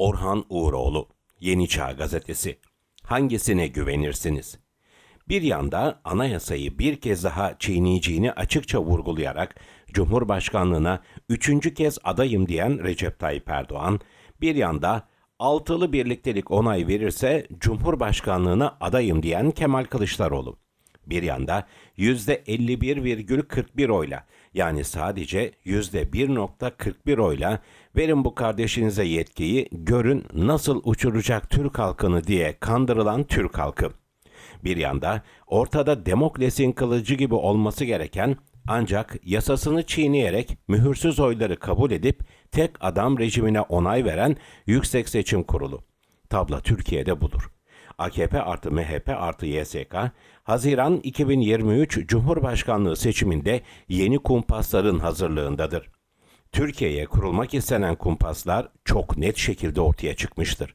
Orhan Uğuroğlu, Yeni Çağ Gazetesi. Hangisine güvenirsiniz? Bir yanda anayasayı bir kez daha çiğneyeceğini açıkça vurgulayarak Cumhurbaşkanlığına üçüncü kez adayım diyen Recep Tayyip Erdoğan, bir yanda altılı birliktelik onay verirse Cumhurbaşkanlığına adayım diyen Kemal Kılıçdaroğlu. Bir yanda %51,41 oyla yani sadece %1.41 oyla verin bu kardeşinize yetkiyi görün nasıl uçuracak Türk halkını diye kandırılan Türk halkı. Bir yanda ortada demokrasinin kılıcı gibi olması gereken ancak yasasını çiğneyerek mühürsüz oyları kabul edip tek adam rejimine onay veren Yüksek Seçim Kurulu. Tabla Türkiye'de budur. AKP artı MHP artı YSK, Haziran 2023 Cumhurbaşkanlığı seçiminde yeni kumpasların hazırlığındadır. Türkiye'ye kurulmak istenen kumpaslar çok net şekilde ortaya çıkmıştır.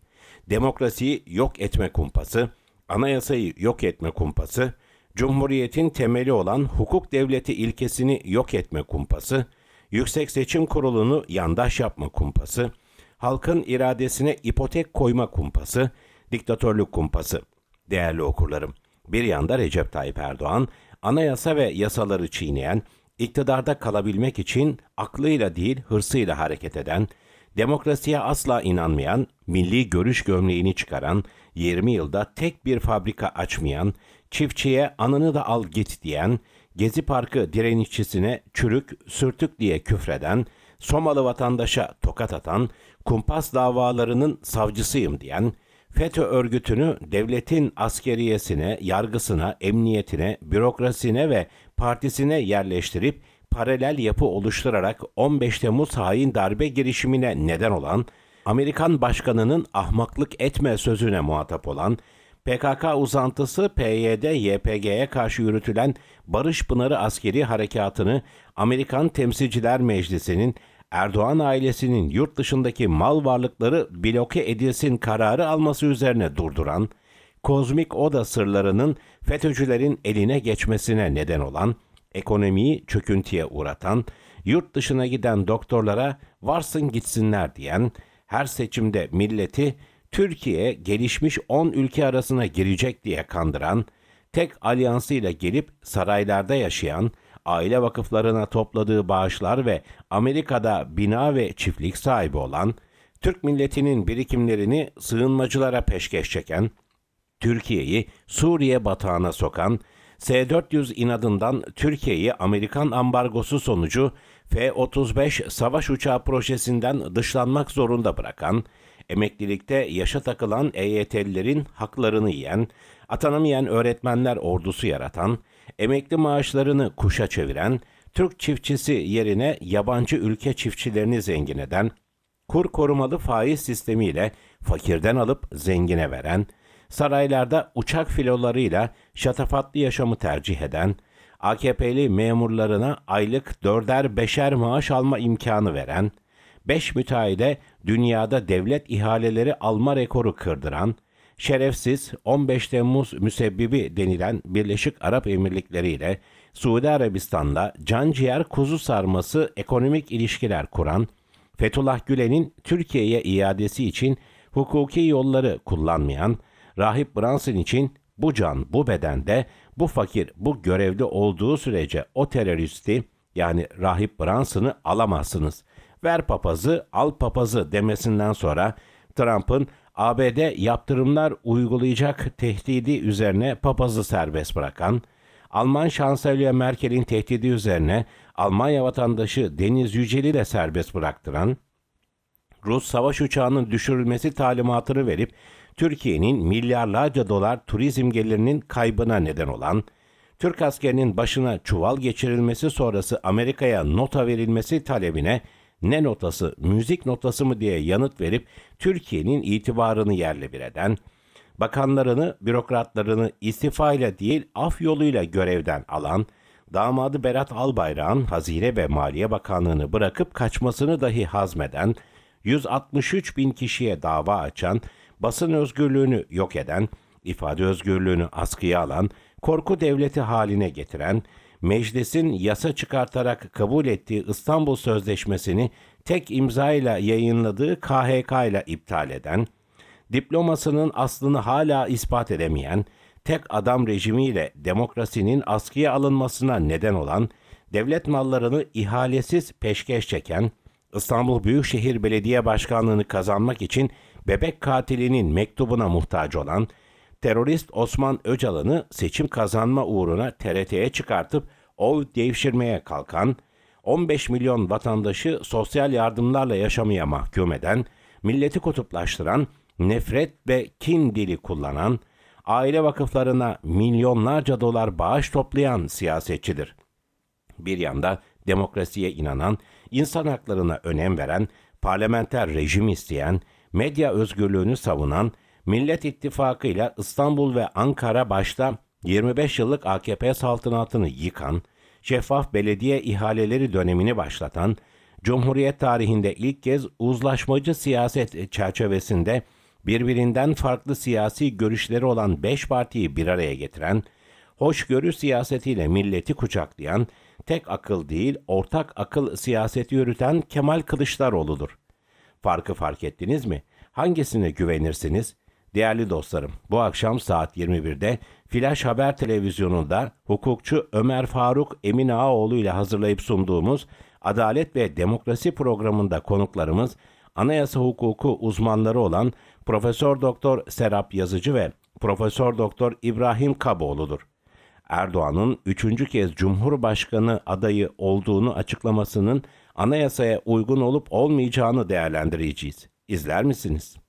Demokrasiyi yok etme kumpası, anayasayı yok etme kumpası, Cumhuriyetin temeli olan hukuk devleti ilkesini yok etme kumpası, Yüksek Seçim Kurulu'nu yandaş yapma kumpası, halkın iradesine ipotek koyma kumpası, diktatörlük kumpası. Değerli okurlarım, bir yanda Recep Tayyip Erdoğan, anayasa ve yasaları çiğneyen, iktidarda kalabilmek için aklıyla değil hırsıyla hareket eden, demokrasiye asla inanmayan, milli görüş gömleğini çıkaran, 20 yılda tek bir fabrika açmayan, çiftçiye anını da al git diyen, Gezi Parkı direnişçisine çürük, sürtük diye küfreden, Somalı vatandaşa tokat atan, kumpas davalarının savcısıyım diyen, FETÖ örgütünü devletin askeriyesine, yargısına, emniyetine, bürokrasine ve partisine yerleştirip paralel yapı oluşturarak 15 Temmuz hain darbe girişimine neden olan, Amerikan başkanının ahmaklık etme sözüne muhatap olan, PKK uzantısı PYD-YPG'ye karşı yürütülen Barış Pınarı Askeri Harekatı'nı Amerikan Temsilciler Meclisi'nin Erdoğan ailesinin yurt dışındaki mal varlıkları bloke edilsin kararı alması üzerine durduran, kozmik oda sırlarının FETÖ'cülerin eline geçmesine neden olan, ekonomiyi çöküntüye uğratan, yurt dışına giden doktorlara varsın gitsinler diyen, her seçimde milleti Türkiye gelişmiş 10 ülke arasına girecek diye kandıran, tek alyansıyla gelip saraylarda yaşayan, aile vakıflarına topladığı bağışlar ve Amerika'da bina ve çiftlik sahibi olan, Türk milletinin birikimlerini sığınmacılara peşkeş çeken, Türkiye'yi Suriye batağına sokan, S-400 inadından Türkiye'yi Amerikan ambargosu sonucu F-35 savaş uçağı projesinden dışlanmak zorunda bırakan, emeklilikte yaşa takılan EYT'lilerin haklarını yiyen, atanamayan öğretmenler ordusu yaratan, emekli maaşlarını kuşa çeviren, Türk çiftçisi yerine yabancı ülke çiftçilerini zengin eden, kur korumalı faiz sistemiyle fakirden alıp zengine veren, saraylarda uçak filolarıyla şatafatlı yaşamı tercih eden, AKP'li memurlarına aylık dörder beşer maaş alma imkanı veren, beş müteahhide dünyada devlet ihaleleri alma rekoru kırdıran, şerefsiz 15 Temmuz müsebbibi denilen Birleşik Arap Emirlikleri ile Suudi Arabistan'da can ciğer kuzu sarması ekonomik ilişkiler kuran Fethullah Gülen'in Türkiye'ye iadesi için hukuki yolları kullanmayan Rahip Brunson için bu can bu bedende bu fakir bu görevli olduğu sürece o teröristi yani Rahip Brunson'ı alamazsınız. Ver papazı al papazı demesinden sonra Trump'ın ABD yaptırımlar uygulayacak tehdidi üzerine papazı serbest bırakan, Alman Şansölye Merkel'in tehdidi üzerine Almanya vatandaşı Deniz Yücel'i de serbest bıraktıran, Rus savaş uçağının düşürülmesi talimatını verip Türkiye'nin milyarlarca dolar turizm gelirinin kaybına neden olan, Türk askerinin başına çuval geçirilmesi sonrası Amerika'ya nota verilmesi talebine ne notası, müzik notası mı diye yanıt verip Türkiye'nin itibarını yerle bir eden, bakanlarını, bürokratlarını istifayla değil af yoluyla görevden alan, damadı Berat Albayrak'ın Hazire ve Maliye Bakanlığı'nı bırakıp kaçmasını dahi hazmeden, 163 bin kişiye dava açan, basın özgürlüğünü yok eden, ifade özgürlüğünü askıya alan, korku devleti haline getiren, meclisin yasa çıkartarak kabul ettiği İstanbul Sözleşmesi'ni tek imza ile yayınladığı KHK ile iptal eden, diplomasının aslını hala ispat edemeyen, tek adam rejimiyle demokrasinin askıya alınmasına neden olan, devlet mallarını ihalesiz peşkeş çeken, İstanbul Büyükşehir Belediye Başkanlığı'nı kazanmak için bebek katilinin mektubuna muhtaç olan, terörist Osman Öcalan'ı seçim kazanma uğruna TRT'ye çıkartıp oy devşirmeye kalkan, 15 milyon vatandaşı sosyal yardımlarla yaşamaya mahkum eden, milleti kutuplaştıran, nefret ve kin dili kullanan, aile vakıflarına milyonlarca dolar bağış toplayan siyasetçidir. Bir yanda demokrasiye inanan, insan haklarına önem veren, parlamenter rejim isteyen, medya özgürlüğünü savunan, Millet İttifakı ile İstanbul ve Ankara başta 25 yıllık AKP saltanatını yıkan, şeffaf belediye ihaleleri dönemini başlatan, Cumhuriyet tarihinde ilk kez uzlaşmacı siyaset çerçevesinde birbirinden farklı siyasi görüşleri olan 5 partiyi bir araya getiren, hoşgörü siyasetiyle milleti kucaklayan, tek akıl değil ortak akıl siyaseti yürüten Kemal Kılıçdaroğlu'dur. Farkı fark ettiniz mi? Hangisine güvenirsiniz? Değerli dostlarım, bu akşam saat 21'de Flash Haber Televizyonu'nda hukukçu Ömer Faruk Emin Ağaoğlu ile hazırlayıp sunduğumuz Adalet ve Demokrasi programında konuklarımız anayasa hukuku uzmanları olan Profesör Doktor Serap Yazıcı ve Profesör Doktor İbrahim Kaboğlu'dur. Erdoğan'ın üçüncü kez Cumhurbaşkanı adayı olduğunu açıklamasının anayasaya uygun olup olmayacağını değerlendireceğiz. İzler misiniz?